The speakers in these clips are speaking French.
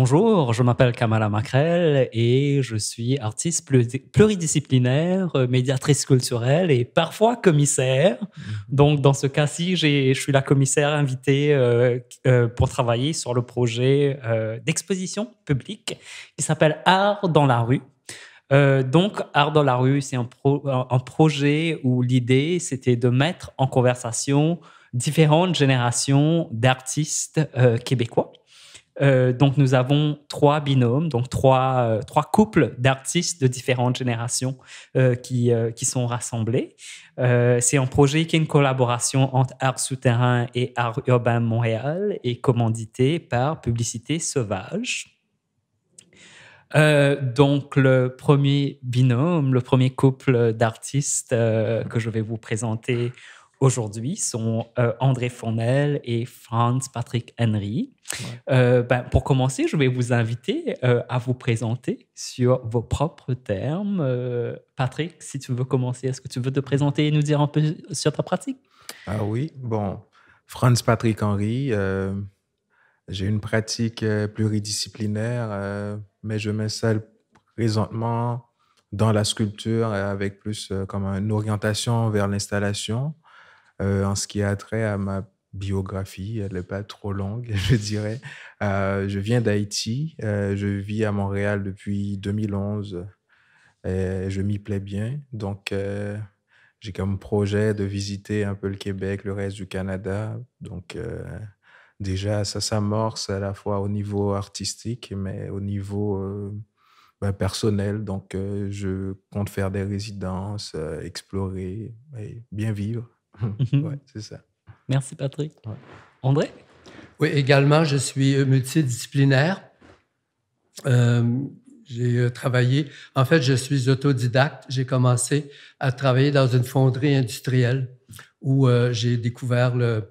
Bonjour, je m'appelle Kamala Macrel et je suis artiste pluridisciplinaire, euh, médiatrice culturelle et parfois commissaire. Mm. Donc dans ce cas-ci, je suis la commissaire invitée euh, euh, pour travailler sur le projet d'exposition publique qui s'appelle Art dans la rue. donc, Art dans la rue, c'est un, un, projet où l'idée, c'était de mettre en conversation différentes générations d'artistes québécois euh, donc, nous avons trois binômes, donc trois, euh, trois couples d'artistes de différentes générations euh, qui, qui sont rassemblés. c'est un projet qui est une collaboration entre Art Souterrain et Art Urbain Montréal et commandité par Publicité Sauvage. donc le premier binôme, le premier couple d'artistes que je vais vous présenter aujourd'hui sont euh, André Fournel et Franz Patrick Henry. Euh, ben, pour commencer, je vais vous inviter euh, à vous présenter sur vos propres termes. Patrick, si tu veux commencer, est-ce que tu veux te présenter et nous dire un peu sur ta pratique Ah oui, bon, Franz Patrick Henry, j'ai une pratique pluridisciplinaire, mais je m'installe présentement dans la sculpture avec plus comme une orientation vers l'installation. Euh, en ce qui a trait à ma biographie, elle n'est pas trop longue, je dirais. Euh, je viens d'Haïti, euh, je vis à Montréal depuis 2011 et je m'y plais bien. Donc, j'ai comme projet de visiter un peu le Québec, le reste du Canada. Donc, déjà, ça s'amorce à la fois au niveau artistique, mais au niveau ben, personnel. Donc, je compte faire des résidences, explorer et bien vivre. Mhm. oui, c'est ça. Merci, Patrick. André? Oui, également, je suis euh, multidisciplinaire. Euh, j'ai euh, travaillé. En fait, je suis autodidacte. J'ai commencé à travailler dans une fonderie industrielle où j'ai découvert le,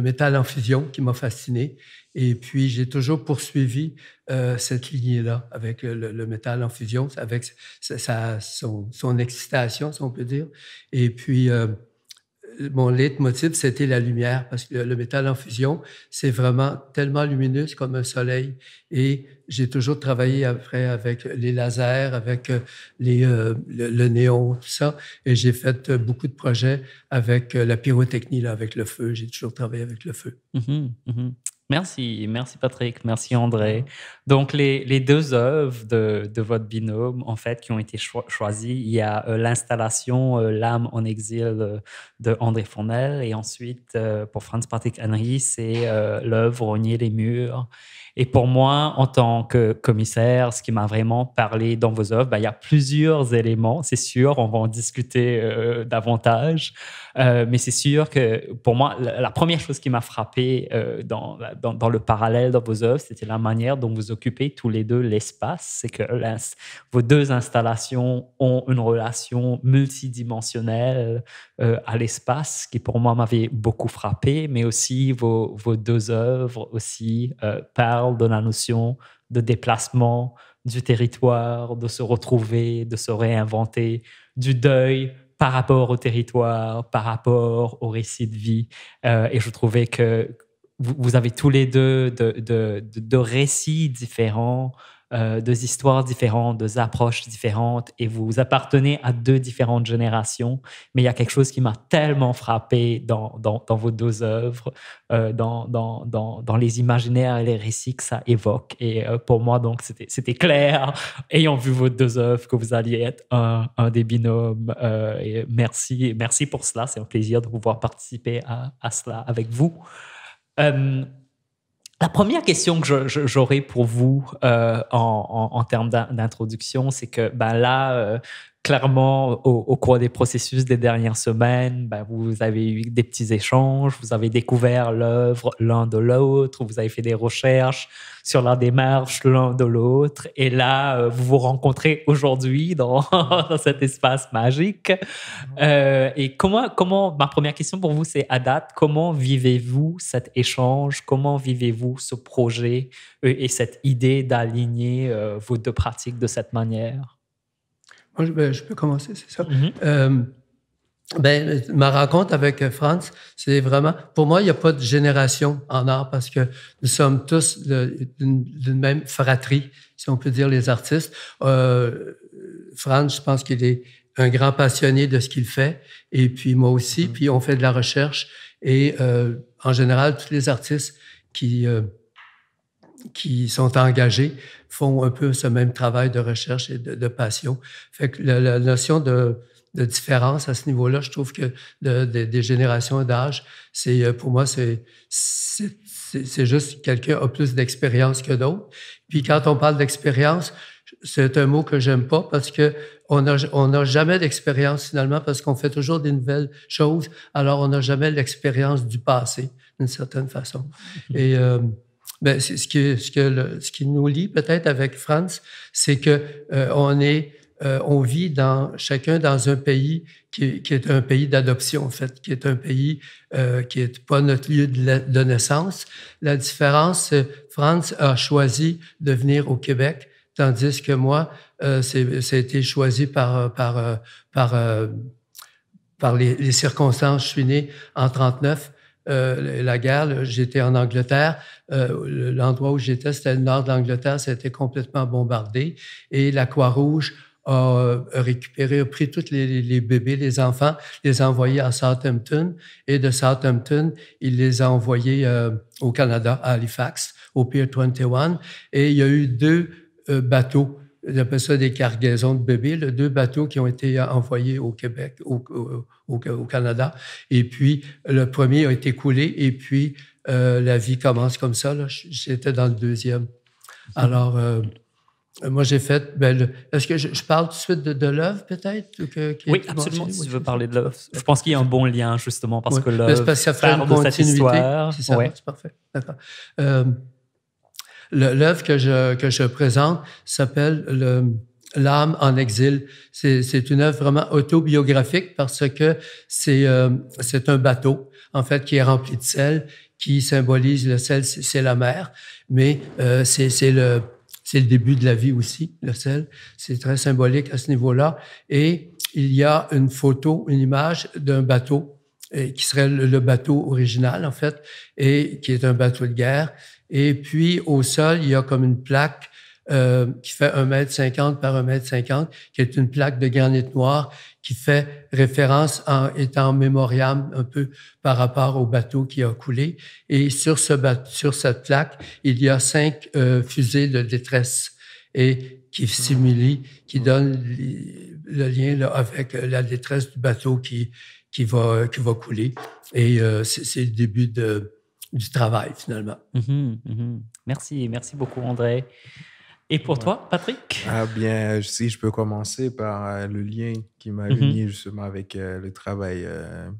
métal en fusion qui m'a fasciné. Et puis, j'ai toujours poursuivi cette lignée-là avec le, métal en fusion, avec son, son, excitation, si on peut dire. Et puis, mon leitmotiv, c'était la lumière, parce que le métal en fusion, c'est vraiment tellement lumineux comme un soleil. Et j'ai toujours travaillé après avec les lasers, avec euh, les, euh, le, néon, tout ça. Et j'ai fait euh, beaucoup de projets avec la pyrotechnie, là, avec le feu. J'ai toujours travaillé avec le feu. Mm-hmm, mm-hmm. Merci, merci Patrick, merci André. Donc les, deux œuvres de, de, votre binôme, en fait, qui ont été choisies, il y a euh, l'installation euh, L'âme en exil euh, de André Fournel, et ensuite pour Franz Patrick Henry, c'est l'œuvre Rogner les murs. Et pour moi, en tant que commissaire, ce qui m'a vraiment parlé dans vos œuvres, ben, il y a plusieurs éléments, c'est sûr, on va en discuter davantage. Euh, mais c'est sûr que pour moi, la, première chose qui m'a frappé euh, dans, le parallèle dans vos œuvres, c'était la manière dont vous occupez tous les deux l'espace. C'est que vos deux installations ont une relation multidimensionnelle euh, à l'espace qui pour moi m'avait beaucoup frappé, mais aussi vos, vos deux œuvres aussi parlent de la notion de déplacement, du territoire, de se retrouver, de se réinventer, du deuil, par rapport au territoire, par rapport au récit de vie. Euh, et je trouvais que vous, avez tous les deux de, de récits différents, euh, deux histoires différentes, deux approches différentes, et vous appartenez à deux différentes générations. Mais il y a quelque chose qui m'a tellement frappé dans, vos deux œuvres, euh, dans, dans, les imaginaires et les récits que ça évoque. Et euh, pour moi, donc, c'était clair, ayant vu vos deux œuvres, que vous alliez être un, des binômes. et merci, merci pour cela. C'est un plaisir de pouvoir participer à, à cela avec vous. La première question que j'aurais pour vous euh, en, termes d'introduction, c'est que ben là, euh, clairement, au, cours des processus des dernières semaines, bah, vous avez eu des petits échanges, vous avez découvert l'œuvre l'un de l'autre, vous avez fait des recherches sur la démarche l'un de l'autre, et là, euh, vous vous rencontrez aujourd'hui dans, cet espace magique. Euh, et comment, comment, ma première question pour vous, c'est à date, comment vivez-vous cet échange, comment vivez-vous ce projet et cette idée d'aligner euh, vos deux pratiques de cette manière ben, je, peux commencer, c'est ça. Mhm. Euh, ben, ma rencontre avec euh, Franz, c'est vraiment, pour moi, il n'y a pas de génération en art parce que nous sommes tous d'une même fratrie, si on peut dire, les artistes. Euh, Franz, je pense qu'il est un grand passionné de ce qu'il fait, et puis moi aussi, mhm. puis on fait de la recherche, et en général, tous les artistes qui, qui sont engagés font un peu ce même travail de recherche et de, passion. Fait que la, notion de, de, différence à ce niveau-là, je trouve que de, des générations d'âge, c'est euh, pour moi, c'est c'est juste quelqu'un a plus d'expérience que d'autres. Puis quand on parle d'expérience, c'est un mot que j'aime pas parce que on n'a on a jamais d'expérience finalement parce qu'on fait toujours des nouvelles choses. Alors on n'a jamais l'expérience du passé d'une certaine façon. Mm-hmm. Et euh, ben, ce, ce, que ce qui nous lie peut-être avec France, c'est que euh, on est euh, on vit dans chacun dans un pays qui, qui est un pays d'adoption en fait, qui est un pays euh, qui n'est pas notre lieu de, de naissance. La différence, France a choisi de venir au Québec, tandis que moi, ça a été choisi par par par, par les, les, circonstances. Je suis né en 39 euh, la guerre, j'étais en Angleterre. Euh, l'endroit où j'étais, c'était le nord de l'Angleterre, c'était complètement bombardé. Et la Croix-Rouge a euh, récupéré, a pris tous les, bébés, les enfants, les a envoyés à Southampton. Et de Southampton, il les a envoyés au Canada, à Halifax, au Pier 21. Et il y a eu deux bateaux j'appelle ça des cargaisons de bébés, deux bateaux qui ont été envoyés au Québec, au, au, Canada. Et puis, le premier a été coulé, et puis euh, la vie commence comme ça. J'étais dans le deuxième. Alors, euh, moi, j'ai fait. Ben, est-ce que je, parle tout de suite de, l'œuvre, peut-être Oui, absolument. si tu veux parler de l'œuvre, je pense qu'il y a un bon lien, justement, parce que ben, l'œuvre. C'est parce que ça C'est ça, c'est parfait. D'accord. Euh, L'œuvre que je, que je présente s'appelle L'âme en exil. C'est une œuvre vraiment autobiographique parce que c'est euh, un bateau, en fait, qui est rempli de sel, qui symbolise le sel, c'est la mer, mais euh, c'est le, c'est le début de la vie aussi, le sel. C'est très symbolique à ce niveau-là. Et il y a une photo, une image d'un bateau qui serait le bateau original, en fait, et qui est un bateau de guerre. Et puis, au sol, il y a comme une plaque euh, qui fait mètre cinquante par mètre cinquante, qui est une plaque de granit noir qui fait référence en étant mémorial un peu par rapport au bateau qui a coulé. Et sur, ce sur cette plaque, il y a cinq euh, fusées de détresse et qui simulent, qui donnent le lien avec euh, la détresse du bateau qui, qui, va, qui va couler. Et euh, c'est le début de du travail finalement. Mm-hmm, mm-hmm. Merci, merci beaucoup André. Et pour toi, Patrick Ah bien, euh, si je peux commencer par euh, le lien qui m'a mm-hmm. uni justement avec euh, le travail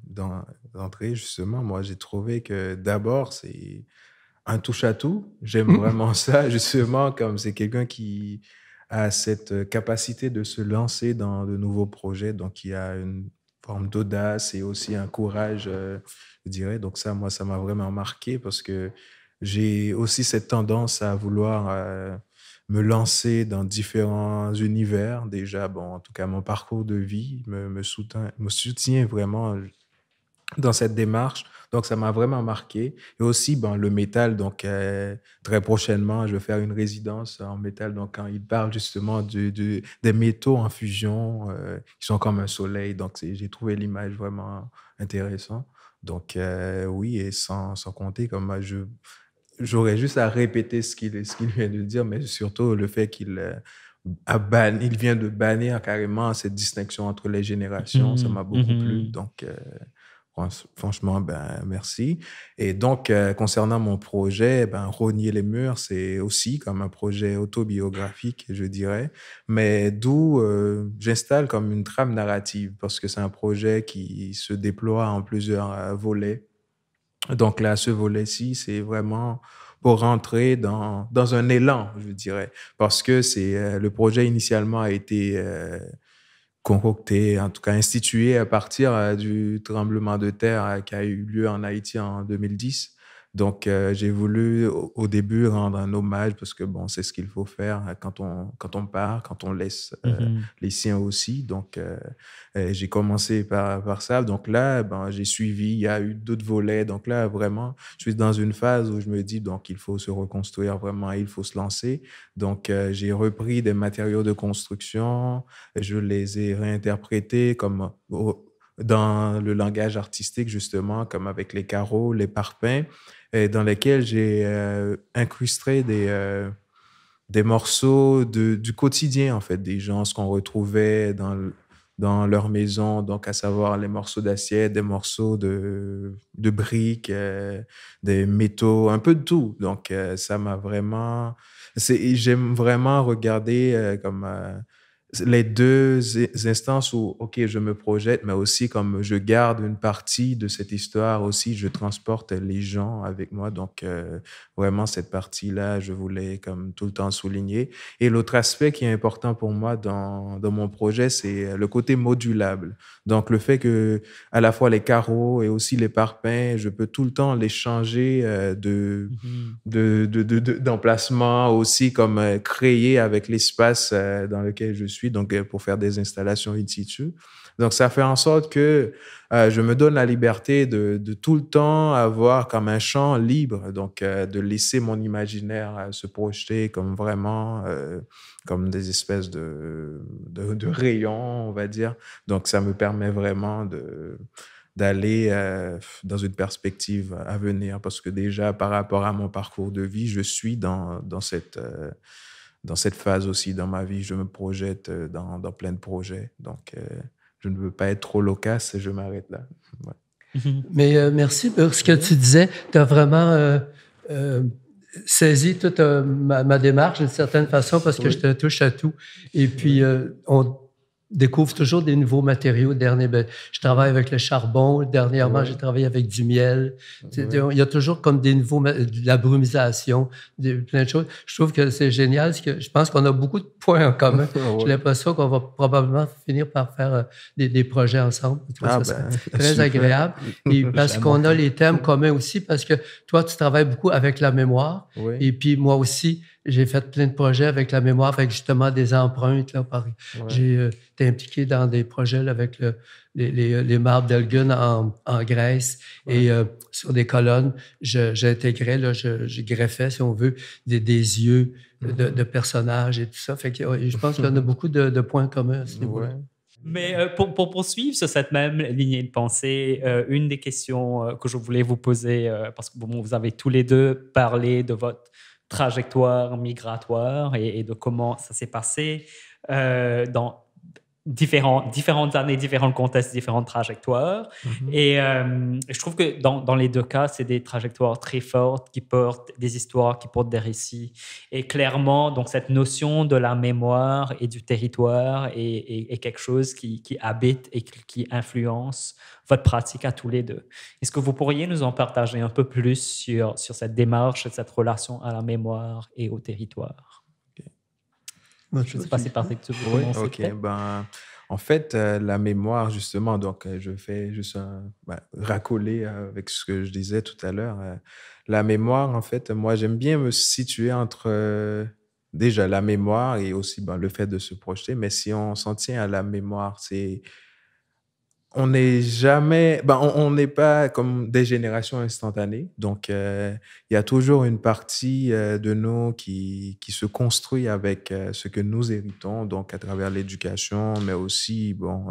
d'entrée, justement, moi j'ai trouvé que d'abord c'est un touche-à-tout. J'aime vraiment ça, justement, comme c'est quelqu'un qui a cette capacité de se lancer dans de nouveaux projets, donc il a une forme d'audace et aussi un courage, euh, je dirais. Donc ça, moi, ça m'a vraiment marqué parce que j'ai aussi cette tendance à vouloir euh, me lancer dans différents univers. Déjà, bon, en tout cas, mon parcours de vie me, me, me soutient vraiment dans cette démarche. Donc, ça m'a vraiment marqué. Et aussi, ben, le métal. Donc, euh, très prochainement, je vais faire une résidence en métal. Donc, quand il parle justement du, des métaux en fusion, ils euh, qui sont comme un soleil. Donc, j'ai trouvé l'image vraiment intéressante. Donc, euh, oui, et sans, sans compter, comme je. J'aurais juste à répéter ce qu'il qu vient de dire, mais surtout le fait qu'il a il vient de bannir carrément cette distinction entre les générations. ça m'a mmh, beaucoup mmh, plu. Mmh. Donc, Franchement, ben, merci. Et donc, euh, concernant mon projet, ben, Rogner les murs, c'est aussi comme un projet autobiographique, je dirais, mais d'où euh, j'installe comme une trame narrative, parce que c'est un projet qui se déploie en plusieurs euh, volets. Donc là, ce volet-ci, c'est vraiment pour rentrer dans, dans, un élan, je dirais, parce que c'est le projet initialement a été Concocté, en tout cas institué à partir euh, du tremblement de terre euh, qui a eu lieu en Haïti en 2010. Donc, euh, j'ai voulu au, début rendre un hommage parce que bon, c'est ce qu'il faut faire hein, quand on, quand on part, quand on laisse euh, mhm. les siens aussi. Donc, euh, j'ai commencé par, par ça. Donc là, ben, j'ai suivi. Il y a eu d'autres volets. Donc là, vraiment, je suis dans une phase où je me dis donc il faut se reconstruire vraiment, il faut se lancer. Donc, j'ai repris des matériaux de construction. Je les ai réinterprétés comme dans le langage artistique, justement, comme avec les carreaux, les parpaings et dans lesquels j'ai euh, incrusté des, euh, des morceaux de, du quotidien, en fait, des gens, ce qu'on retrouvait dans, dans leur maison, donc à savoir les morceaux d'assiette, des morceaux de, de briques, euh, des métaux, un peu de tout. Donc ça m'a vraiment... J'aime vraiment regarder comme les deux instances où, OK, je me projette, mais aussi comme je garde une partie de cette histoire aussi, je transporte les gens avec moi. Donc, euh, vraiment, cette partie-là, je voulais comme tout le temps souligner. Et l'autre aspect qui est important pour moi dans, dans mon projet, c'est le côté modulable. Donc, le fait que à la fois les carreaux et aussi les parpaings, je peux tout le temps les changer euh, mm-hmm. de, de, d'emplacement de, aussi, comme euh, créer avec l'espace dans lequel je suis donc euh, pour faire des installations in situ. Donc ça fait en sorte que euh, je me donne la liberté de, tout le temps avoir comme un champ libre, donc euh, de laisser mon imaginaire se projeter comme vraiment comme des espèces de, de, rayons, on va dire. Donc ça me permet vraiment de d'aller dans une perspective à venir parce que déjà par rapport à mon parcours de vie, je suis dans, dans cette, dans cette phase aussi dans ma vie, je me projette euh, dans, plein de projets. Donc, euh, je ne veux pas être trop loquace, je m'arrête là. Mhm. Mais euh, merci pour ce que tu disais. Tu as vraiment saisi toute ma, démarche d'une certaine façon parce que je te touche à tout. Et puis, on découvre toujours des nouveaux matériaux. Dernier, ben, je travaille avec le charbon. Dernièrement, j'ai travaillé avec du miel. Il y a toujours comme des nouveaux, de la brumisation, plein de choses. Je trouve que c'est génial. Que je pense qu'on a beaucoup de points en commun. ouais. pas l'impression qu'on va probablement finir par faire euh, des, projets ensemble. Ah ça, ben, très agréable. Et parce qu'on a les thèmes communs aussi, parce que toi, tu travailles beaucoup avec la mémoire. Et puis moi aussi, j'ai fait plein de projets avec la mémoire, avec justement des empreintes. J'ai euh, été impliqué dans des projets avec le, les, les, euh, marbres d'Elgun en, Grèce et euh, sur des colonnes, j'intégrais, je, je, greffais, si on veut, des, yeux mm-hmm. de, personnages et tout ça. Fait que, je pense qu'on a beaucoup de, points communs à ce Mais pour, poursuivre sur cette même lignée de pensée, une des questions que je voulais vous poser, parce que vous avez tous les deux parlé de votre trajectoire migratoire et, de comment ça s'est passé. Euh, dans différents, différentes années, différents contextes, différentes trajectoires. Mhm. Et euh, je trouve que dans, dans les deux cas, c'est des trajectoires très fortes qui portent des histoires, qui portent des récits. Et clairement, donc cette notion de la mémoire et du territoire est, est, quelque chose qui, qui, habite et qui influence votre pratique à tous les deux. Est-ce que vous pourriez nous en partager un peu plus sur, sur cette démarche, cette relation à la mémoire et au territoire non, je ne sais pas si ok, ben, en fait, euh, la mémoire, justement, donc euh, je fais juste un, bah, avec ce que je disais tout à l'heure. la mémoire, en fait, moi, j'aime bien me situer entre déjà la mémoire et aussi ben, le fait de se projeter. Mais si on s'en tient à la mémoire, c'est on n'est jamais, ben on n'est pas comme des générations instantanées. Donc, euh, il y a toujours une partie euh, de nous qui, qui, se construit avec euh, ce que nous héritons, donc à travers l'éducation, mais aussi bon,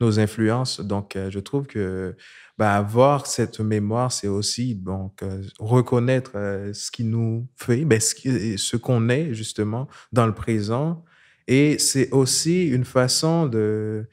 nos influences. Donc, je trouve que ben, avoir cette mémoire, c'est aussi donc, reconnaître ce qui nous fait, ben, ce qu'on est justement dans le présent. Et c'est aussi une façon de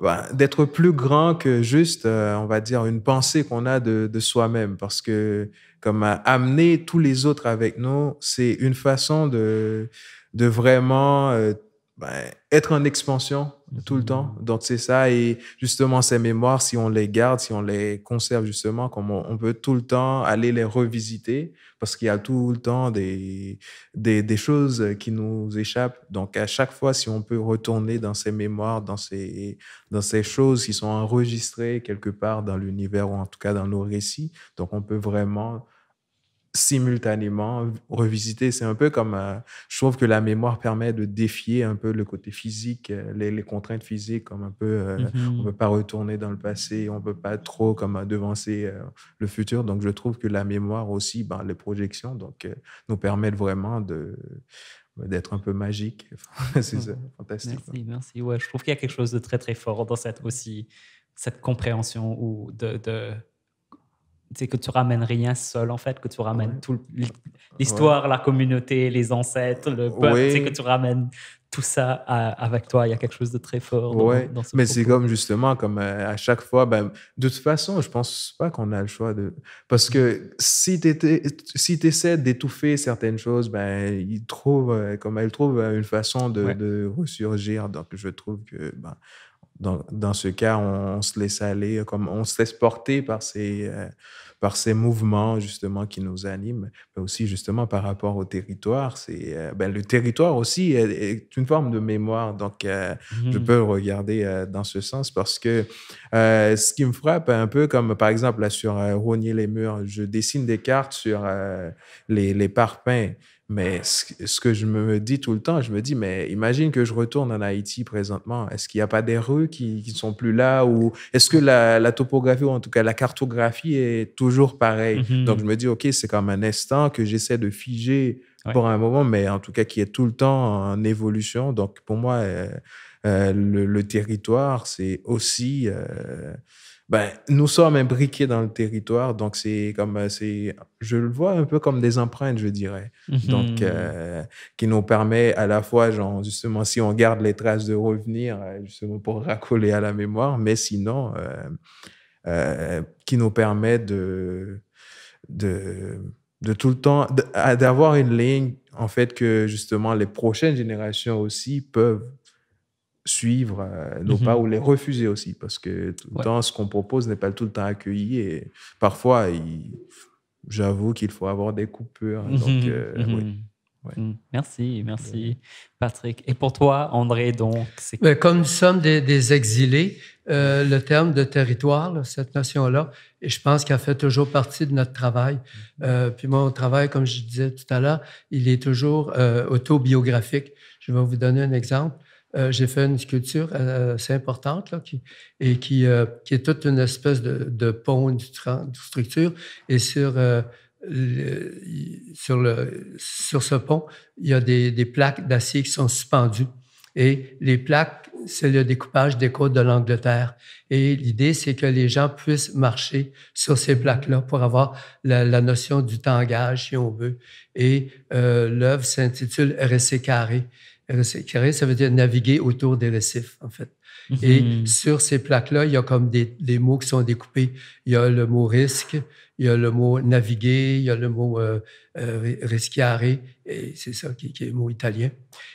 bah, d'être plus grand que juste, euh, on va dire, une pensée qu'on a de, de soi-même. Parce que, comme amener tous les autres avec nous, c'est une façon de, de vraiment euh, ben, être en expansion tout le temps. Mhm. Donc, c'est ça. Et justement, ces mémoires, si on les garde, si on les conserve, justement, comme on, peut tout le temps aller les revisiter parce qu'il y a tout le temps des, des, des, choses qui nous échappent. Donc, à chaque fois, si on peut retourner dans ces mémoires, dans ces, dans ces choses qui sont enregistrées quelque part dans l'univers ou en tout cas dans nos récits, donc on peut vraiment simultanément revisiter. C'est un peu comme, euh, je trouve que la mémoire permet de défier un peu le côté physique, euh, les, contraintes physiques, comme un peu, on euh, ne mhm. on peut pas retourner dans le passé, on ne peut pas trop comme devancer le futur. Donc, je trouve que la mémoire aussi, ben, les projections, donc, nous permettent vraiment de bah, d'être un peu magique. C'est fantastique. Merci, hein. merci. Ouais, je trouve qu'il y a quelque chose de très, très fort dans cette aussi, cette compréhension ou de c'est que tu ramènes rien seul en fait, que tu ramènes tout l'histoire, la communauté, les ancêtres, le peuple, c'est que tu ramènes tout ça avec toi. Il y a quelque chose de très fort. Dans, dans ce mais c'est comme justement comme euh, à chaque fois. Ben, de toute façon, je pense pas qu'on a le choix de parce que si tu si essaies d'étouffer certaines choses, ben ils trouvent euh, comme elle trouve euh, une façon de, ressurgir. Donc je trouve que ben, dans, ce cas, on, se laisse aller, euh, comme on se laisse porter par ces, euh, par ces mouvements justement qui nous animent, mais aussi justement par rapport au territoire. C'est euh, ben, le territoire aussi est, une forme de mémoire, donc je mmh. peux regarder dans ce sens parce que ce qui me frappe un peu, comme par exemple sur Rogner les murs, je dessine des cartes sur les, les parpaings. Mais ce, que je me dis tout le temps, je me dis, mais imagine que je retourne en Haïti présentement. Est-ce qu'il n'y a pas des rues qui ne sont plus là ou est-ce que la, topographie ou en tout cas la cartographie est toujours pareille? Mhm. Donc, je me dis, OK, c'est comme un instant que j'essaie de figer pour un moment, mais en tout cas qui est tout le temps en évolution. Donc, pour moi, euh, euh, le, territoire, c'est aussi... Euh, ben, nous sommes imbriqués dans le territoire, donc c'est comme, euh, c'est, je le vois un peu comme des empreintes, je dirais, mhm. donc euh, qui nous permet à la fois, genre, justement, si on garde les traces de revenir, euh, justement pour racoler à la mémoire, mais sinon, qui nous permet de, de tout le temps, d'avoir une ligne, en fait, que justement les prochaines générations aussi peuvent suivre euh, nos mhm. pas ou les refuser aussi, parce que tout le temps, ce qu'on propose n'est pas tout le temps accueilli. Et parfois, j'avoue qu'il faut avoir des coupures. Mhm. Euh, mhm. Merci, merci Patrick. Et pour toi, André, donc ben, Comme nous sommes des, exilés, euh, le terme de territoire, cette notion-là, je pense qu'elle fait toujours partie de notre travail. puis mon travail, comme je disais tout à l'heure, il est toujours autobiographique. Je vais vous donner un exemple. Euh, j'ai fait une sculpture euh, assez importante là, qui, et qui, euh, est toute une espèce de, pont, de structure. Et sur, sur, le, sur ce pont, il y a des, plaques d'acier qui sont suspendues. Et les plaques, c'est le découpage des côtes de l'Angleterre. Et l'idée, c'est que les gens puissent marcher sur ces plaques-là pour avoir la, notion du tangage, si on veut. Et l'œuvre s'intitule RSC carré carré, ça veut dire naviguer autour des récifs, en fait. Et mhm. sur ces plaques-là, il y a comme des, des, mots qui sont découpés. Il y a le mot risque, il y a le mot naviguer, il y a le mot euh, euh rischiare, et c'est ça qui, est le mot italien.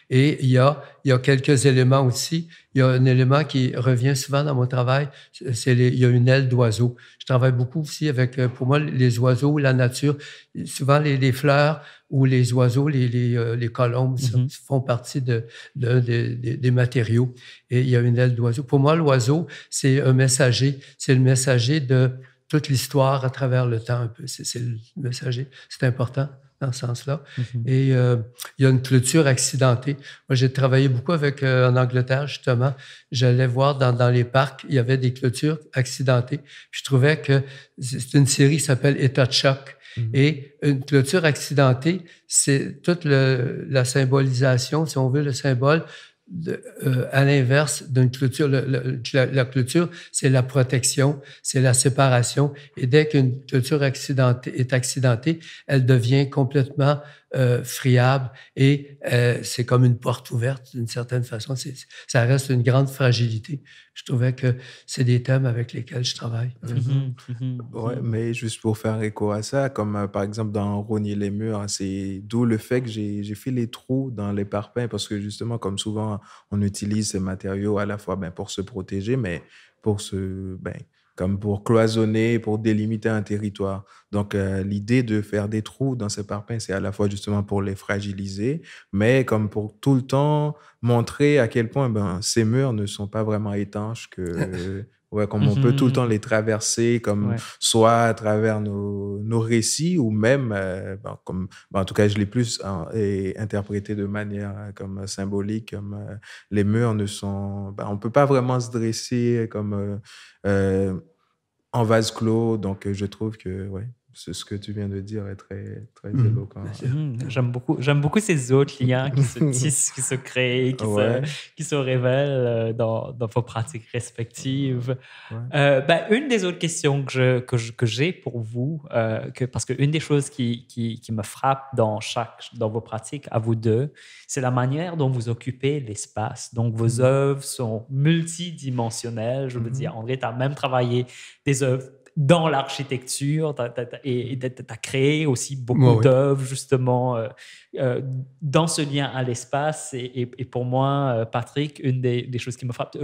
Et il y, a, il y a quelques éléments aussi. Il y a un élément qui revient souvent dans mon travail, c'est il y a une aile d'oiseau. Je travaille beaucoup aussi avec, euh, pour moi, les oiseaux, la nature. Souvent, les, fleurs ou les oiseaux, les, les, euh, les colombes mm-hmm. font partie de, des matériaux. Et il y a une aile d'oiseau. Pour moi, l'oiseau, c'est un messager. C'est le messager de toute l'histoire à travers le temps un peu. C'est le messager. C'est important dans ce sens-là. Mhm. Et euh, il y a une clôture accidentée. Moi, j'ai travaillé beaucoup avec euh, en Angleterre, justement. J'allais voir dans, les parcs, il y avait des clôtures accidentées. je trouvais que c'est une série qui s'appelle État de choc. Mhm. Et une clôture accidentée, c'est toute la symbolisation, si on veut, le symbole euh, à l'inverse d'une clôture. la, la, clôture, c'est la protection, c'est la séparation. Et dès qu'une clôture accidentée, est accidentée, elle devient complètement euh, friable et euh, c'est comme une porte ouverte d'une certaine façon. ça reste une grande fragilité. Je trouvais que c'est des thèmes avec lesquels je travaille. Mm-hmm. Mm-hmm. Ouais, mais juste pour faire écho à ça, comme euh, par exemple dans Rogner les murs, hein, c'est d'où le fait que j'ai fait les trous dans les parpaings parce que justement, comme souvent, on utilise ces matériaux à la fois ben, pour se protéger, mais pour se, ben, comme pour cloisonner, pour délimiter un territoire. Donc euh, l'idée de faire des trous dans ces parpaings, c'est à la fois justement pour les fragiliser, mais comme pour tout le temps montrer à quel point ben, ces murs ne sont pas vraiment étanches, que Ouais, comme on peut tout le mmh. temps les traverser, comme soit à travers nos, nos récits ou même, euh, ben, comme, ben, en tout cas, je l'ai plus hein, interprété de manière euh, comme symbolique, comme euh, les murs ne sont, ben, on peut pas vraiment se dresser comme en vase clos. Donc, je trouve que, ouais, ce que tu viens de dire est très, très mm. éloquent. Mm, j'aime beaucoup, j'aime beaucoup ces autres liens qui se tissent, qui se créent, qui, se, révèlent euh, dans, vos pratiques respectives. Euh, ben, une des autres questions que, je, que, j'ai pour vous, euh, que, parce qu'une des choses qui, qui, me frappe dans, chaque, dans vos pratiques à vous deux, c'est la manière dont vous occupez l'espace. Donc vos mm. œuvres sont multidimensionnelles. Je veux mm-hmm. dire, André, tu as même travaillé des œuvres dans l'architecture. Et tu as créé aussi beaucoup d'œuvres, justement, euh, euh, dans ce lien à l'espace. Et, pour moi, euh, Patrick, une des, choses qui me frappe,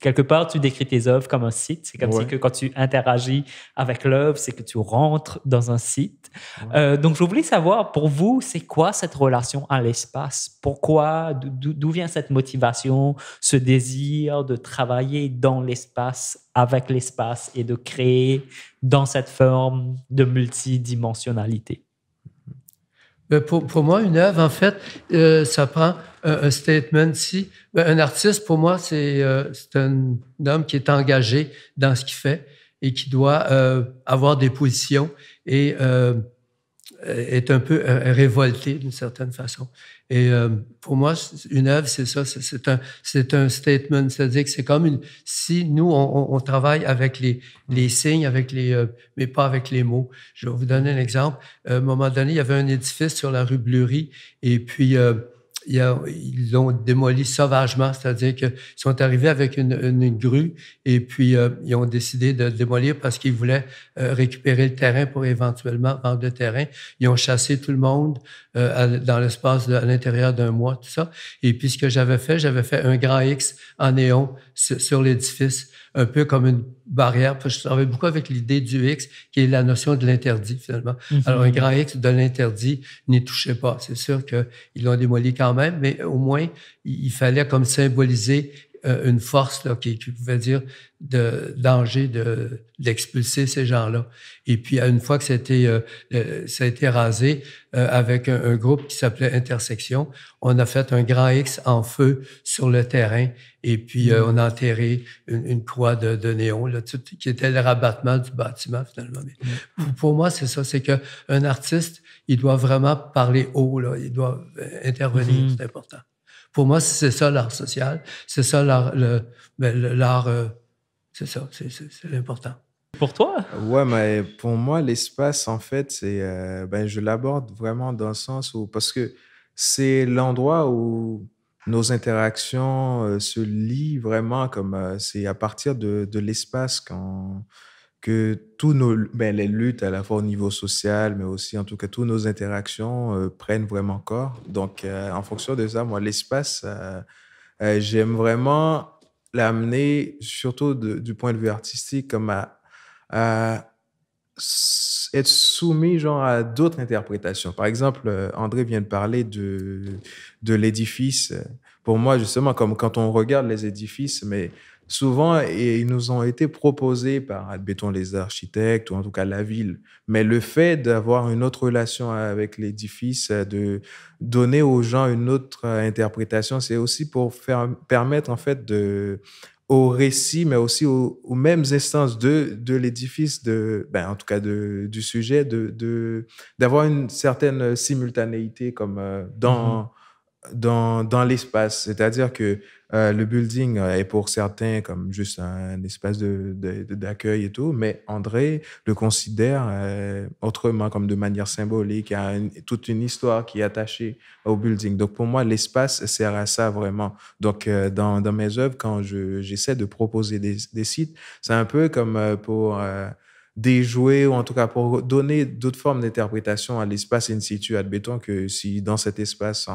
quelque part, tu décris tes œuvres comme un site. C'est comme si que quand tu interagis avec l'œuvre, c'est que tu rentres dans un site. donc, je voulais savoir, pour vous, c'est quoi cette relation à l'espace Pourquoi D'où vient cette motivation, ce désir de travailler dans l'espace avec l'espace et de créer dans cette forme de multidimensionnalité. Euh, pour, pour moi, une œuvre, en fait, euh, ça prend un, statement. Si, ben, un artiste, pour moi, euh, c'est un homme qui est engagé dans ce qu'il fait et qui doit avoir des positions et est un peu euh, révolté d'une certaine façon. Et euh, pour moi, une œuvre, c'est ça, c'est un, c'est un statement, c'est-à-dire que c'est comme une, si nous, on, on travaille avec les, les, signes, avec les, euh, mais pas avec les mots. Je vais vous donner un exemple. À un moment donné, il y avait un édifice sur la rue Blury, et puis ils l'ont démoli sauvagement, c'est-à-dire qu'ils sont arrivés avec une, grue et puis euh, ils ont décidé de démolir parce qu'ils voulaient euh, récupérer le terrain pour éventuellement vendre le terrain. Ils ont chassé tout le monde euh, dans l'espace à l'intérieur d'un mois, tout ça. Et puis ce que j'avais fait, j'avais fait un grand X en néon sur, l'édifice, un peu comme une barrière. Je travaille beaucoup avec l'idée du X, qui est la notion de l'interdit, finalement. Mm-hmm. Alors, un grand X de l'interdit n'y touchait pas. C'est sûr qu'ils l'ont démoli quand même, mais au moins, il fallait comme symboliser euh, une force là, qui, qui, pouvait dire de danger de d'expulser ces gens-là. Et puis une fois que c'était euh, euh, ça a été rasé avec un, groupe qui s'appelait Intersection, on a fait un grand X en feu sur le terrain et puis on a enterré une, une croix de, de néon là, qui était le rabattement du bâtiment finalement. Mm. pour moi c'est ça, c'est que un artiste il doit vraiment parler haut là, il doit intervenir, mm-hmm. c'est important. Pour moi, c'est ça l'art social, c'est ça l'art, ben, l'art, euh, c'est ça, c'est l'important. Pour toi Ouais, mais pour moi, l'espace, en fait, c'est, euh, ben, je l'aborde vraiment dans le sens où, parce que c'est l'endroit où nos interactions euh, se lient vraiment, comme c'est à partir de, de l'espace qu'on que tous nos, ben, les luttes, à la fois au niveau social, mais aussi en tout cas, toutes nos interactions euh, prennent vraiment corps. Donc, euh, en fonction de ça, moi, l'espace, euh, j'aime vraiment l'amener, surtout du point de vue artistique, comme à, être soumis genre à d'autres interprétations. Par exemple, André vient de parler de, de l'édifice. Pour moi, justement, comme quand on regarde les édifices, mais souvent, ils nous ont été proposés par, admettons, les architectes ou en tout cas la ville. Mais le fait d'avoir une autre relation avec l'édifice, euh, de donner aux gens une autre euh, interprétation, c'est aussi pour permettre, en fait, de, au récit, mais aussi aux, mêmes instances de, de l'édifice, ben, en tout cas du sujet, de, d'avoir une certaine simultanéité comme euh, dans, mm-hmm. dans, dans l'espace. C'est-à-dire que euh, le building euh, est pour certains comme juste un espace d'accueil de, d'accueil et tout, mais André le considère euh, autrement, comme de manière symbolique. Il y a toute une histoire qui est attachée au building. Donc pour moi, l'espace sert à ça vraiment. Donc dans, mes œuvres, quand j'essaie de proposer des, des sites, c'est un peu comme pour déjouer ou en tout cas pour donner d'autres formes d'interprétation à l'espace in situ. béton, que si dans cet espace,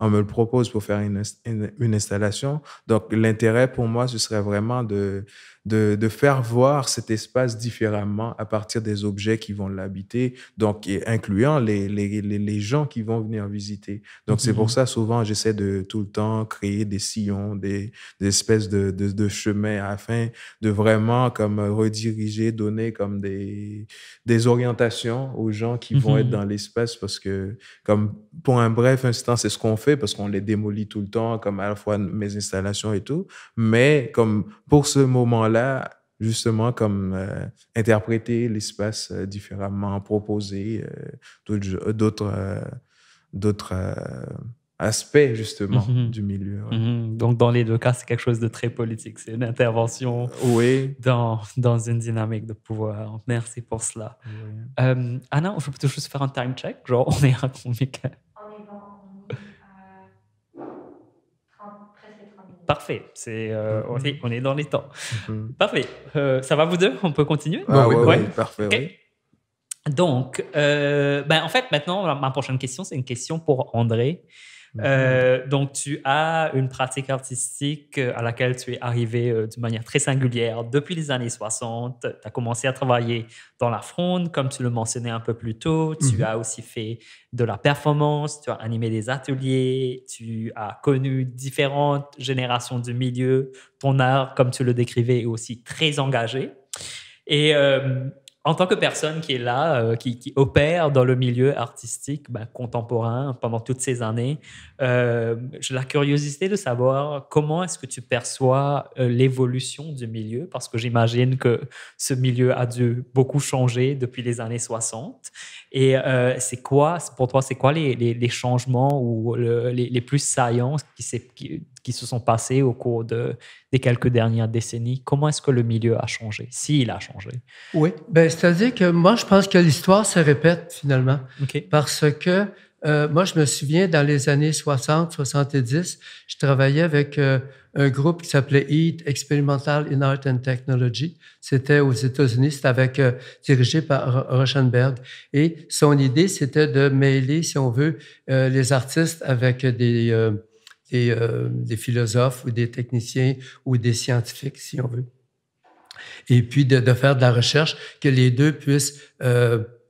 on, me le propose pour faire une installation, donc l'intérêt pour moi, ce serait vraiment de de, de, faire voir cet espace différemment à partir des objets qui vont l'habiter, donc incluant les, les, les, gens qui vont venir visiter. Donc c'est pour mhm. ça souvent j'essaie de tout le temps créer des sillons, des, espèces de, de, de, chemins afin de vraiment comme rediriger, donner comme des, des orientations aux gens qui vont être mhm. dans l'espace parce que comme pour un bref instant c'est ce qu'on fait parce qu'on les démolit tout le temps comme à la fois mes installations et tout, mais comme pour ce moment-là justement, comme euh, interpréter l'espace euh, différemment, proposer euh, d'autres d'autres aspects justement mhm. du milieu. Mhm. Donc dans les deux cas, c'est quelque chose de très politique. C'est une intervention oui. dans, dans une dynamique de pouvoir. Merci pour cela. Euh, Anna, on peut juste faire un time check. Genre, on est à Parfait, c'est euh, mhm. on est dans les temps. Mhm. Parfait, euh, ça va vous deux On peut continuer ah oui, parfait. Donc, euh, ben, en fait, maintenant, ma prochaine question, c'est une question pour André. Mhm. Euh, donc, tu as une pratique artistique euh, à laquelle tu es arrivé de euh, d'une manière très singulière depuis les années 60. Tu as commencé à travailler dans la fronde, comme tu le mentionnais un peu plus tôt. Tu mhm. as aussi fait de la performance, tu as animé des ateliers, tu as connu différentes générations du milieu. Ton art, comme tu le décrivais, est aussi très engagé. Et en tant que personne qui est là, euh, qui, opère dans le milieu artistique ben, contemporain pendant toutes ces années, euh, j'ai la curiosité de savoir comment est-ce que tu perçois euh, l'évolution du milieu, parce que j'imagine que ce milieu a dû beaucoup changer depuis les années 60. Et euh, c'est quoi, pour toi, c'est quoi les, les, changements ou les, les, plus saillants qui, se sont passés au cours de, des quelques dernières décennies Comment est-ce que le milieu a changé, s'il a changé Oui, ben, c'est-à-dire que moi, je pense que l'histoire se répète finalement. Parce que euh, moi, je me souviens, dans les années 60, 70, je travaillais avec euh, un groupe qui s'appelait EAT, Experimental in Art and Technology. C'était aux États-Unis, c'était avec, euh, dirigé par Rauschenberg. Et son idée, c'était de mêler, si on veut, les artistes avec des, des, philosophes ou des techniciens ou des scientifiques, si on veut et puis de, de, faire de la recherche, que les deux puissent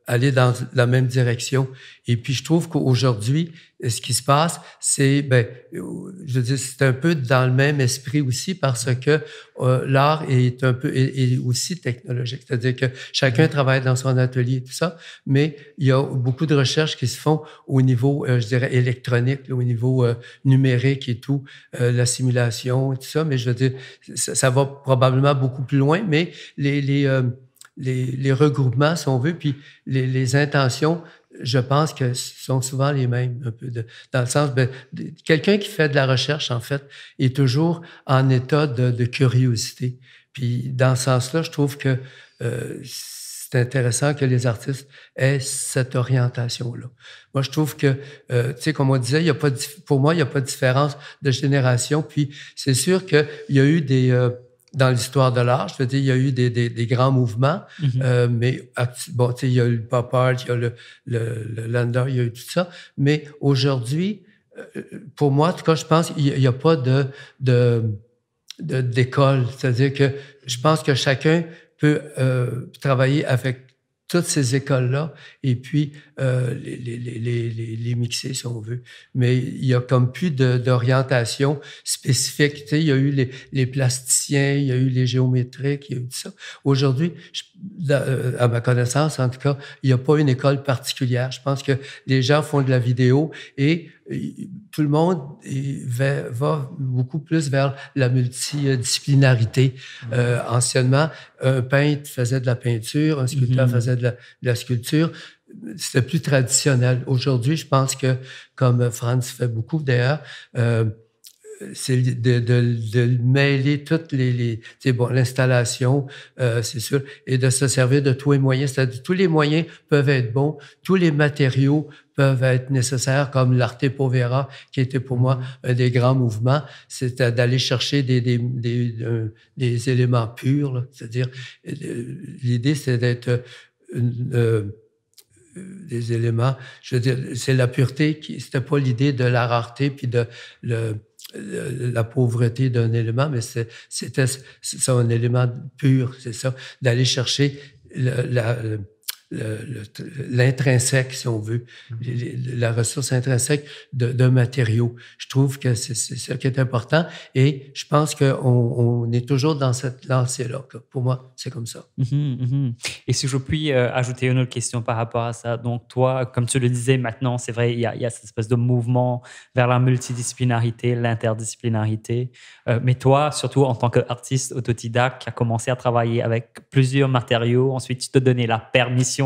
aller dans la même direction. Et puis, je trouve qu'aujourd'hui, ce qui se passe, c'est, ben, euh, je dis, c'est un peu dans le même esprit aussi parce que euh, l'art est un peu est, aussi technologique, c'est-à-dire que chacun travaille dans son atelier et tout ça, mais il y a beaucoup de recherches qui se font au niveau, euh, je dirais, électronique, au niveau numérique et tout, la simulation et tout ça. Mais je veux dire, ça, ça, va probablement beaucoup plus loin, mais les, les les, regroupements, si on veut, puis les, intentions, je pense que sont souvent les mêmes, un peu dans le sens, ben, quelqu'un qui fait de la recherche, en fait, est toujours en état de, curiosité. Puis dans ce sens-là, je trouve que euh, c'est intéressant que les artistes aient cette orientation-là. Moi, je trouve que, euh, tu sais, comme on disait, il y a pas, pour moi, il n'y a pas de différence de génération. Puis c'est sûr qu'il y a eu des... Euh, dans l'histoire de l'art. Je veux dire, il y a eu des, des, des grands mouvements, mhm. euh, mais bon, tu sais, il y a eu le pop art, il y a le, le, le lander, il y a eu tout ça. Mais aujourd'hui, euh, pour moi, en tout cas, je pense qu'il n'y a, pas de, d'école. De, d'école, C'est-à-dire que je pense que chacun peut euh, travailler avec toutes ces écoles-là et puis euh, les, les, les, les, mixer, si on veut. Mais il y a comme plus d'orientation spécifique. Tu sais, il y a eu les, plasticiens, il y a eu les géométriques, il y a eu tout ça. Aujourd'hui, je euh, à ma connaissance, en tout cas, il n'y a pas une école particulière. Je pense que les gens font de la vidéo et euh, tout le monde euh, va, beaucoup plus vers la multidisciplinarité. Mm-hmm. anciennement, un peintre faisait de la peinture, un sculpteur mm-hmm. faisait de la, sculpture. C'était plus traditionnel. Aujourd'hui, je pense que, comme Franz fait beaucoup d'ailleurs, c'est de, mêler toutes les, bon, l'installation, euh, c'est sûr, et de se servir de tous les moyens. C'est-à-dire tous les moyens peuvent être bons, tous les matériaux peuvent être nécessaires, comme l'Arte Povera, qui était pour moi mm-hmm. un des grands mouvements, c'est d'aller chercher des, des, des, éléments purs. C'est-à-dire, euh, l'idée, c'est d'être euh, des éléments. Je veux dire, c'est la pureté qui, c'était pas l'idée de la rareté puis de le, euh, la pauvreté d'un élément, mais c'est un élément pur, c'est ça, d'aller chercher la, la, l'intrinsèque, si on veut, mm-hmm. la ressource intrinsèque d'un matériau. Je trouve que c'est ce qui est important et je pense qu'on on est toujours dans cette lancée-là. Pour moi, c'est comme ça. Mm-hmm, mm-hmm. Et si je puis euh, ajouter une autre question par rapport à ça, donc toi, comme tu le disais maintenant, c'est vrai, il y, a, cette espèce de mouvement vers la multidisciplinarité, l'interdisciplinarité, euh, mais toi, surtout en tant qu'artiste autodidacte qui a commencé à travailler avec plusieurs matériaux, ensuite tu te donner la permission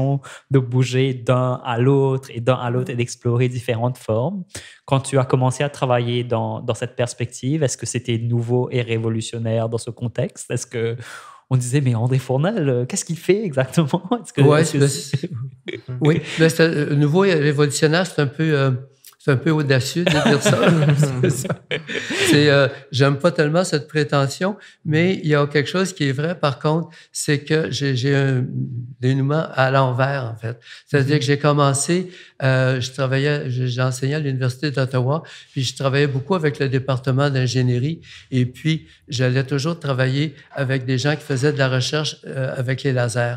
de bouger d'un à l'autre et d'un à l'autre et d'explorer différentes formes. Quand tu as commencé à travailler dans, dans cette perspective, est-ce que c'était nouveau et révolutionnaire dans ce contexte Est-ce que on disait mais André Fournel, euh, qu'est-ce qu'il fait exactement que, ouais, oui, euh, nouveau et révolutionnaire, c'est un peu euh, c'est un peu audacieux de dire ça. Euh, j'aime pas tellement cette prétention, mais il y a quelque chose qui est vrai, par contre, c'est que j'ai, un dénouement à l'envers, en fait. C'est-à-dire mhm. que j'ai commencé, euh, je travaillais, j'enseignais à l'Université d'Ottawa, puis je travaillais beaucoup avec le département d'ingénierie, et puis j'allais toujours travailler avec des gens qui faisaient de la recherche euh, avec les lasers.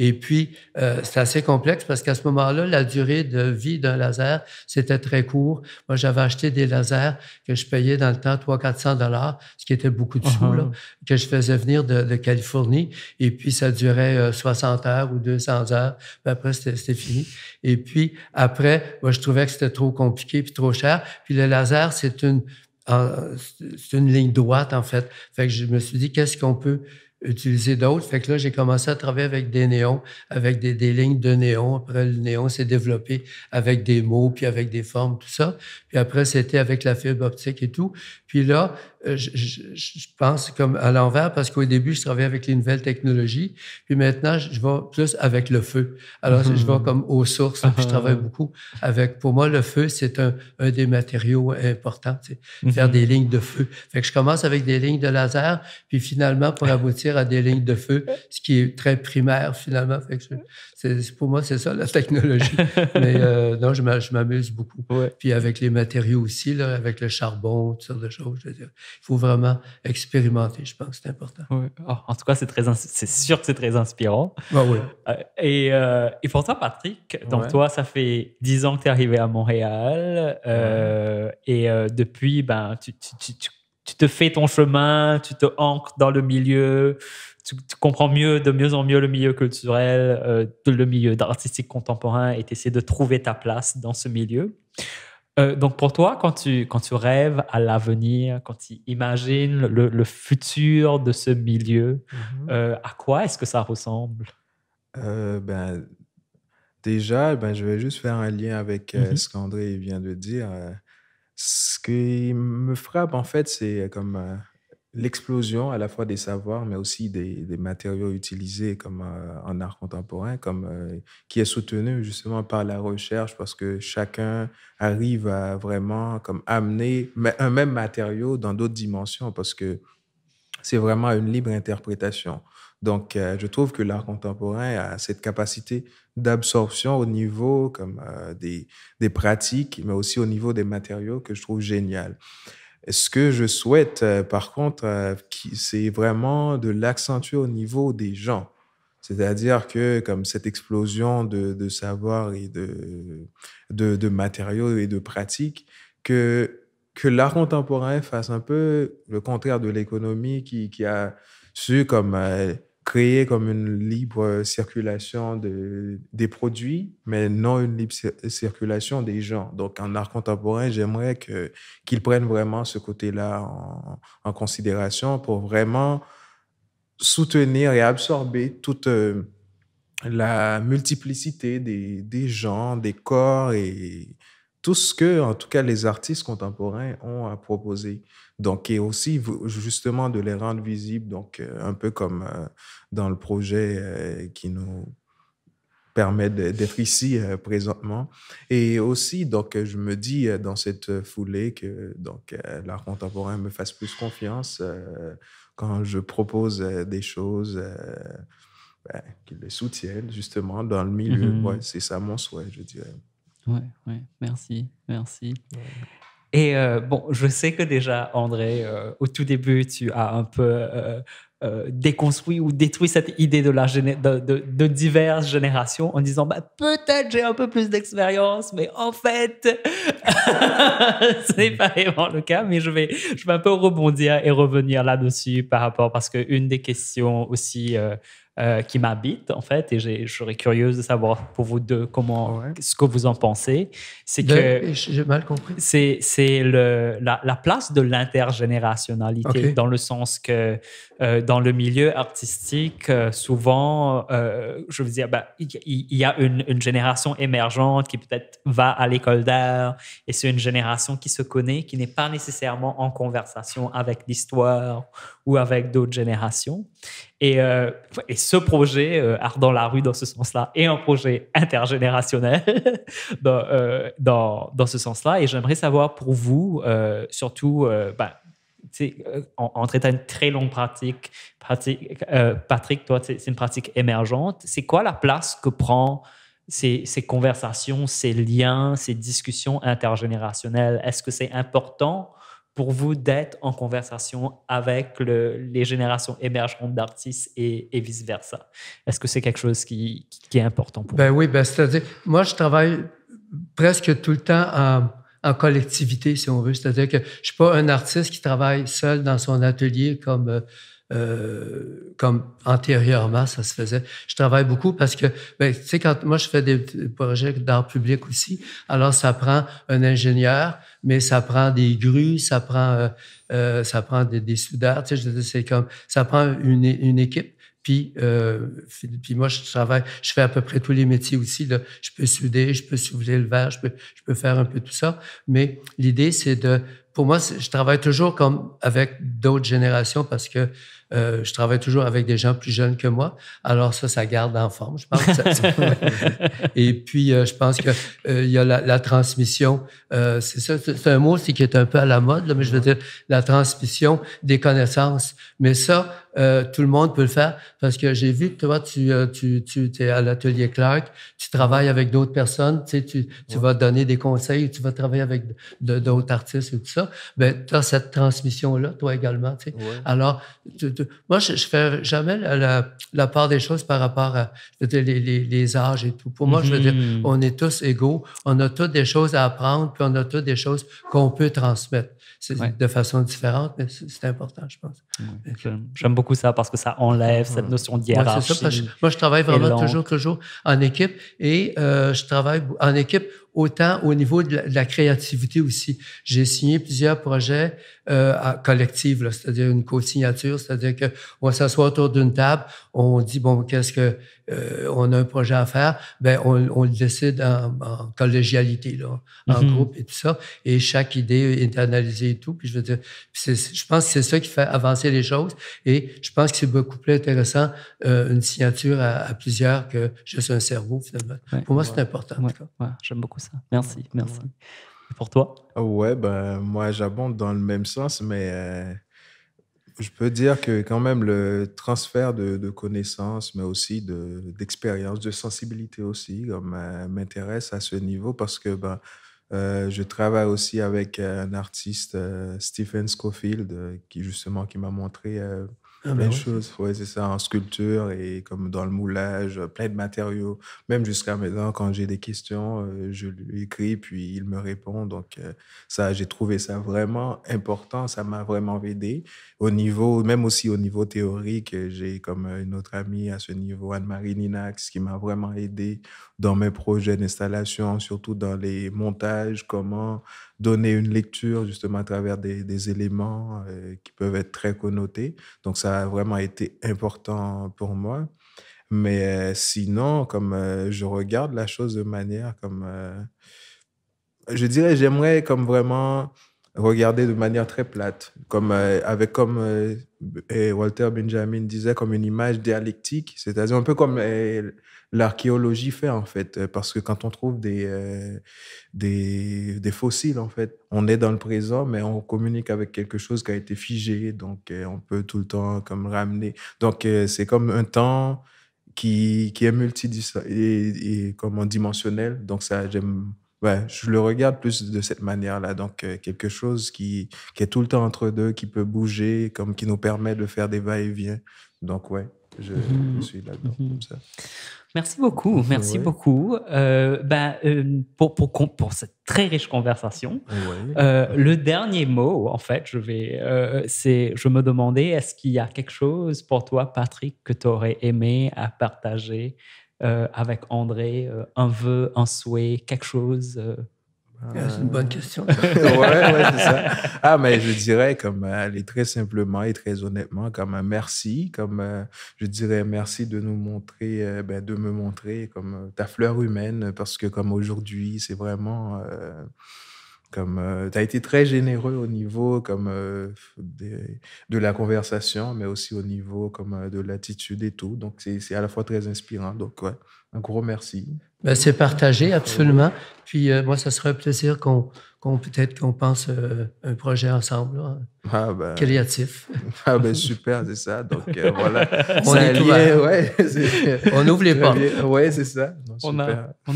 Et puis, euh, c'est assez complexe parce qu'à ce moment-là, la durée de vie d'un laser, c'était très court. Moi, j'avais acheté des lasers que je payais dans le temps 300-400 dollars, ce qui était beaucoup de sous, uh-huh. là, que je faisais venir de, de, Californie. Et puis, ça durait 60 euh, heures ou 200 heures. Puis après, c'était fini. Et puis, après, moi, je trouvais que c'était trop compliqué puis trop cher. Puis le laser, c'est une c'est une ligne droite, en fait. Fait que je me suis dit, qu'est-ce qu'on peut utiliser d'autres. Fait que là, j'ai commencé à travailler avec des néons, avec des, des lignes de néons. Après, le néon s'est développé avec des mots, puis avec des formes, tout ça. Puis après, c'était avec la fibre optique et tout. Puis là, euh, je, je, pense comme à l'envers parce qu'au début, je travaillais avec les nouvelles technologies, puis maintenant, je vais plus avec le feu. Alors, je vais mhm. comme aux sources, je travaille ah. beaucoup avec. Pour moi, le feu, c'est un, un, des matériaux importants, tu faire des mhm. lignes de feu. Fait que je commence avec des lignes de laser, puis finalement, pour aboutir à des lignes de feu, ce qui est très primaire, finalement. Fait que pour moi, c'est ça, la technologie. Mais euh, non, je m'amuse beaucoup. Ouais. Puis avec les matériaux aussi, là, avec le charbon, toutes sortes de choses. Il faut vraiment expérimenter, je pense, c'est important. Ah, en tout cas, c'est très, sûr que c'est très inspirant. Ah euh, et, euh, et, pour toi, Patrick, donc toi, ça fait dix ans que tu es arrivé à Montréal. Euh, et depuis, ben, tu, tu, tu tu te fais ton chemin, tu te ancres dans le milieu, tu, comprends mieux, de mieux en mieux le milieu culturel, euh, le milieu artistique contemporain et tu essaies de trouver ta place dans ce milieu. Euh, donc pour toi, quand tu, quand tu rêves à l'avenir, quand tu imagines le, futur de ce milieu, mhm. euh, à quoi est-ce que ça ressemble ben, Déjà, ben, je vais juste faire un lien avec mhm. ce qu'André vient de dire. Ce qui me frappe, en fait, c'est euh, comme euh, l'explosion à la fois des savoirs, mais aussi des, matériaux utilisés comme euh, en art contemporain, comme, qui est soutenu justement par la recherche, parce que chacun arrive à vraiment comme, amener un même matériau dans d'autres dimensions, parce que c'est vraiment une libre interprétation. Donc, euh, je trouve que l'art contemporain a cette capacité d'absorption au niveau comme euh, des, des, pratiques, mais aussi au niveau des matériaux que je trouve génial. Ce que je souhaite, euh, par contre, c'est vraiment de l'accentuer au niveau des gens. C'est-à-dire que comme cette explosion de, de savoir et de, de, matériaux et de pratiques, que, que l'art contemporain fasse un peu le contraire de l'économie qui, qui a su comme créer comme une libre circulation de, des produits, mais non une libre circulation des gens. Donc, en art contemporain, j'aimerais qu'ils prennent vraiment ce côté-là en, considération pour vraiment soutenir et absorber toute euh, la multiplicité des, gens, des corps et tout ce que, en tout cas, les artistes contemporains ont à proposer. Donc, et aussi, justement, de les rendre visibles, donc euh, un peu comme euh, dans le projet euh, qui nous permet d'être ici présentement. Et aussi, donc, je me dis dans cette foulée que donc l'art contemporain me fasse plus confiance quand je propose des choses. Ben, qui le soutiennent justement dans le milieu. Mmh c'est ça mon souhait, je dirais. Ouais, ouais, merci, merci. Et euh, bon, je sais que déjà, André, euh, au tout début, tu as un peu euh, déconstruit ou détruit cette idée de, de, diverses générations en disant bah, peut-être j'ai un peu plus d'expérience, mais en fait, ce n'est pas vraiment le cas. Mais je vais, je vais un peu rebondir et revenir là-dessus par rapport, parce qu'une des questions aussi euh, qui m'habite en fait, et je serais curieuse de savoir pour vous deux comment, ah ce que vous en pensez. C'est que. J'ai mal compris. C'est, c'est la, la, place de l'intergénérationnalité, dans le sens que euh, dans le milieu artistique, euh, souvent, je veux dire, bah, il y, a une, une, génération émergente qui peut-être va à l'école d'art, et c'est une génération qui se connaît, qui n'est pas nécessairement en conversation avec l'histoire ou avec d'autres générations. Et, euh, et ce projet, euh, Art dans la rue dans ce sens-là, est un projet intergénérationnel euh, dans, dans, ce sens-là. Et j'aimerais savoir pour vous, surtout, bah, en, traitant une très longue pratique, Patrick, toi, c'est une pratique émergente. C'est quoi la place que prend ces, ces, conversations, ces liens, ces discussions intergénérationnelles Est-ce que c'est important pour vous d'être en conversation avec le, les générations émergentes d'artistes et, vice-versa? Est-ce que c'est quelque chose qui, est important pour ben Oui, ben c'est-à-dire, moi, je travaille presque tout le temps en, collectivité, si on veut. C'est-à-dire que je ne suis pas un artiste qui travaille seul dans son atelier comme... Euh, euh, comme antérieurement, ça se faisait. Je travaille beaucoup parce que, ben, tu sais, quand moi, je fais des, projets d'art public aussi, alors ça prend un ingénieur, mais ça prend des grues, ça prend, euh, euh ça prend des, des soudeurs, tu sais, c'est comme, ça prend une, une équipe. Puis, euh, puis, moi, je travaille, je fais à peu près tous les métiers aussi. Là. Je peux souder, je peux soulever le verre, je peux, je peux faire un peu tout ça. Mais l'idée, c'est de... Pour moi, je travaille toujours comme avec d'autres générations parce que euh, je travaille toujours avec des gens plus jeunes que moi. Alors ça, ça garde en forme, je pense. Et puis, euh, je pense que euh, il y a la, transmission. c'est ça, c'est un mot c'est qui est un peu à la mode, mais je veux dire la transmission des connaissances. Mais ça, tout le monde peut le faire parce que j'ai vu que toi, tu, tu, tu es à l'atelier Clark, tu travailles avec d'autres personnes, tu, tu, vas donner des conseils, tu vas travailler avec d'autres artistes et tout ça. Ben, tu as cette transmission-là, toi également. Tu Alors, tu, moi, je, ne fais jamais la, part des choses par rapport à les, âges et tout. Pour moi, je veux dire, mhm. on est tous égaux, on a toutes des choses à apprendre, puis on a toutes des choses qu'on peut transmettre. de façon différente, mais c'est important, je pense. J'aime beaucoup ça parce que ça enlève cette notion d'hierarchie. moi, je travaille vraiment toujours, toujours en équipe et euh, je travaille en équipe autant au niveau de la, créativité aussi. J'ai signé plusieurs projets euh, collectifs, c'est-à-dire une co-signature, c'est-à-dire qu'on s'assoit autour d'une table, on dit, bon, qu'est-ce que euh, on a un projet à faire, ben on, le décide en, collégialité, en mhm. groupe et tout ça. Et chaque idée est analysée et tout. Puis je veux je pense que c'est ça qui fait avancer les choses. Et je pense que c'est beaucoup plus intéressant euh, une signature à, plusieurs que juste un cerveau, pour moi, c'est important. J'aime beaucoup ça. Merci, merci. pour toi? Ouais, ben, moi, j'abonde dans le même sens, mais... Euh, je peux dire que quand même le transfert de, connaissances, mais aussi d'expérience, de, sensibilité aussi, euh, m'intéresse à ce niveau parce que ben, euh, je travaille aussi avec un artiste, euh, Stephen Schofield, qui justement qui m'a montré ah, bah chose Ouais, c'est ça, en sculpture et comme dans le moulage, euh, plein de matériaux. Même jusqu'à maintenant, quand j'ai des questions, euh, je lui écris, puis il me répond. Donc, euh, ça, j'ai trouvé ça vraiment important. Ça m'a vraiment aidé. Au niveau, même aussi au niveau théorique, j'ai comme une autre amie à ce niveau, Anne-Marie Ninax, qui m'a vraiment aidé dans mes projets d'installation, surtout dans les montages, comment donner une lecture justement à travers des, éléments euh, qui peuvent être très connotés. Donc ça a vraiment été important pour moi. Mais euh, sinon, comme euh, je regarde la chose de manière comme... je dirais, j'aimerais comme vraiment Regarder de manière très plate, comme, euh, avec comme euh, Walter Benjamin disait, comme une image dialectique, c'est-à-dire un peu comme euh, l'archéologie fait en fait, parce que quand on trouve des, des, fossiles en fait, on est dans le présent, mais on communique avec quelque chose qui a été figé, donc on peut tout le temps comme ramener. Donc c'est comme un temps qui, qui est multidimensionnel, et, comment dimensionnel, donc ça j'aime Ouais, je le regarde plus de cette manière-là. Donc, euh, quelque chose qui, qui, est tout le temps entre deux, qui peut bouger, comme qui nous permet de faire des va-et-vient. Donc, ouais, je, mhm. suis là-dedans mhm. comme ça. Merci beaucoup, merci beaucoup. Euh, ben, euh, pour, pour, pour, cette très riche conversation, le dernier mot, en fait, je vais, c'est, je me demandais, est-ce qu'il y a quelque chose pour toi, Patrick, que tu aurais aimé à partager euh, avec André euh, Un vœu, un souhait, quelque chose euh. ah, C'est une bonne question. ouais, c'est ça. Ah, mais je dirais, comme très simplement et très honnêtement, comme merci, comme je dirais merci de nous montrer, ben, de me montrer comme ta fleur humaine, parce que comme aujourd'hui, c'est vraiment. Comme euh, tu as été très généreux au niveau comme euh, de la conversation, mais aussi au niveau comme euh, de l'attitude et tout. Donc c'est à la fois très inspirant. Donc ouais, un gros merci. Ben, c'est partagé absolument. Puis moi, ça serait un plaisir qu'on peut-être qu'on pense euh, un projet ensemble, ah, ben. créatif. Ah ben super, c'est ça. Donc euh, voilà. on, est ouais, on ouvre les portes. Oui, c'est ça. on,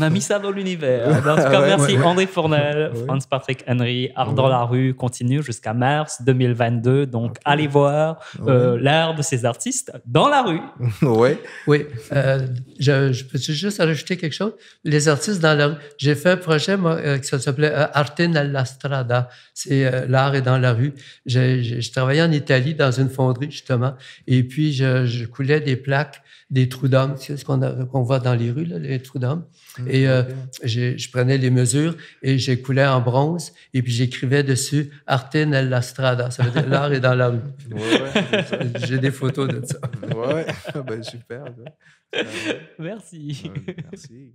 a, mis ça dans l'univers. En tout cas, merci André Fournel, Franz Patrick Henry, Art dans la rue continue jusqu'à mars 2022. Donc allez voir euh, l'art de ces artistes dans la rue. ouais. Oui. je, peux juste rajouter quelque chose. Les artistes dans la rue. J'ai fait un projet moi, qui s'appelait Artin la strada, c'est euh, l'art est dans la rue. Je, travaillais en Italie dans une fonderie justement, et puis je, coulais des plaques des trous d'hommes, c'est ce qu'on voit dans les rues, les trous d'hommes. Hum, et euh, je prenais les mesures et je coulais en bronze et puis j'écrivais dessus Arte nella strada, ça veut dire l'art est dans la rue. j'ai des photos de ça. ouais, ah, ben, super. Ah, merci. Ah, merci.